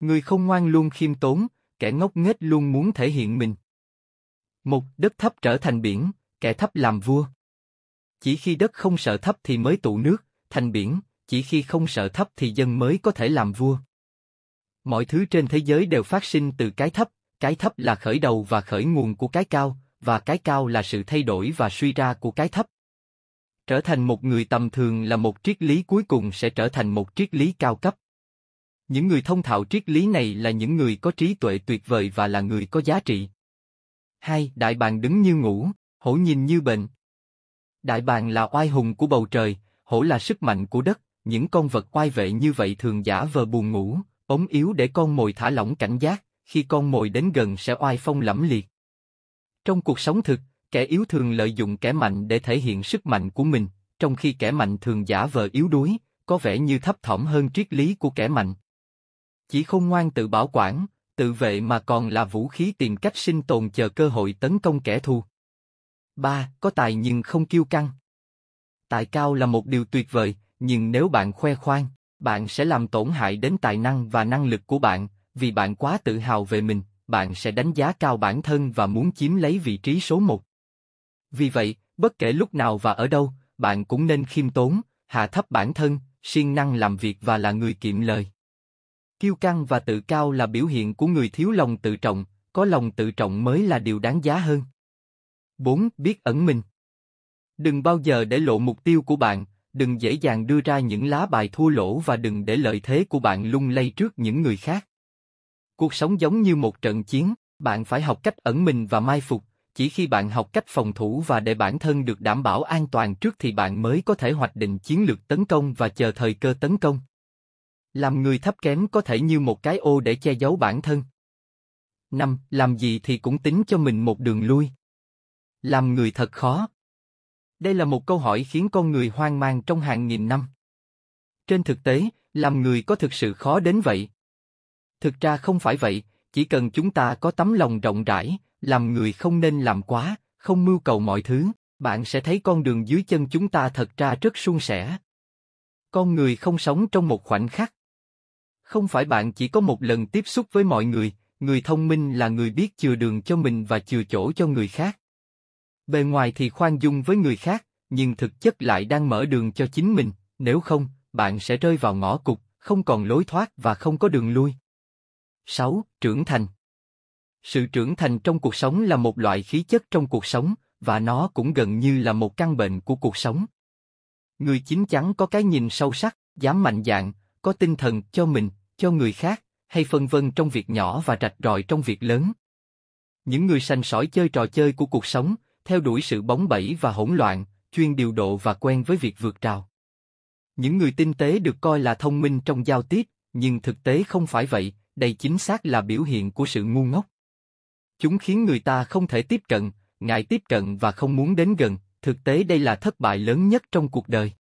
Người không ngoan luôn khiêm tốn, kẻ ngốc nghếch luôn muốn thể hiện mình. Một, đất thấp trở thành biển, kẻ thấp làm vua. Chỉ khi đất không sợ thấp thì mới tụ nước, thành biển, chỉ khi không sợ thấp thì dân mới có thể làm vua. Mọi thứ trên thế giới đều phát sinh từ cái thấp, cái thấp là khởi đầu và khởi nguồn của cái cao, và cái cao là sự thay đổi và suy ra của cái thấp. Trở thành một người tầm thường là một triết lý cuối cùng sẽ trở thành một triết lý cao cấp. Những người thông thạo triết lý này là những người có trí tuệ tuyệt vời và là người có giá trị. Hai, Đại bàng đứng như ngủ, hổ nhìn như bệnh. Đại bàng là oai hùng của bầu trời, hổ là sức mạnh của đất, những con vật oai vệ như vậy thường giả vờ buồn ngủ, ống yếu để con mồi thả lỏng cảnh giác, khi con mồi đến gần sẽ oai phong lẫm liệt. Trong cuộc sống thực, kẻ yếu thường lợi dụng kẻ mạnh để thể hiện sức mạnh của mình, trong khi kẻ mạnh thường giả vờ yếu đuối, có vẻ như thấp thỏm hơn triết lý của kẻ mạnh chỉ không ngoan tự bảo quản, tự vệ mà còn là vũ khí tìm cách sinh tồn chờ cơ hội tấn công kẻ thù. 3. Có tài nhưng không kiêu căng. Tài cao là một điều tuyệt vời, nhưng nếu bạn khoe khoang, bạn sẽ làm tổn hại đến tài năng và năng lực của bạn, vì bạn quá tự hào về mình, bạn sẽ đánh giá cao bản thân và muốn chiếm lấy vị trí số một. Vì vậy, bất kể lúc nào và ở đâu, bạn cũng nên khiêm tốn, hạ thấp bản thân, siêng năng làm việc và là người kiệm lời. Kiêu căng và tự cao là biểu hiện của người thiếu lòng tự trọng, có lòng tự trọng mới là điều đáng giá hơn. 4. Biết ẩn mình Đừng bao giờ để lộ mục tiêu của bạn, đừng dễ dàng đưa ra những lá bài thua lỗ và đừng để lợi thế của bạn lung lay trước những người khác. Cuộc sống giống như một trận chiến, bạn phải học cách ẩn mình và mai phục, chỉ khi bạn học cách phòng thủ và để bản thân được đảm bảo an toàn trước thì bạn mới có thể hoạch định chiến lược tấn công và chờ thời cơ tấn công. Làm người thấp kém có thể như một cái ô để che giấu bản thân. Năm, làm gì thì cũng tính cho mình một đường lui. Làm người thật khó. Đây là một câu hỏi khiến con người hoang mang trong hàng nghìn năm. Trên thực tế, làm người có thực sự khó đến vậy? Thực ra không phải vậy, chỉ cần chúng ta có tấm lòng rộng rãi, làm người không nên làm quá, không mưu cầu mọi thứ, bạn sẽ thấy con đường dưới chân chúng ta thật ra rất suôn sẻ. Con người không sống trong một khoảnh khắc. Không phải bạn chỉ có một lần tiếp xúc với mọi người, người thông minh là người biết chừa đường cho mình và chừa chỗ cho người khác. Bề ngoài thì khoan dung với người khác, nhưng thực chất lại đang mở đường cho chính mình, nếu không, bạn sẽ rơi vào ngõ cụt, không còn lối thoát và không có đường lui. 6. Trưởng thành Sự trưởng thành trong cuộc sống là một loại khí chất trong cuộc sống, và nó cũng gần như là một căn bệnh của cuộc sống. Người chính chắn có cái nhìn sâu sắc, dám mạnh dạn, có tinh thần cho mình, cho người khác, hay phân vân trong việc nhỏ và rạch ròi trong việc lớn. Những người sành sỏi chơi trò chơi của cuộc sống, theo đuổi sự bóng bẩy và hỗn loạn, chuyên điều độ và quen với việc vượt trào. Những người tinh tế được coi là thông minh trong giao tiếp, nhưng thực tế không phải vậy, đây chính xác là biểu hiện của sự ngu ngốc. Chúng khiến người ta không thể tiếp cận, ngại tiếp cận và không muốn đến gần, thực tế đây là thất bại lớn nhất trong cuộc đời.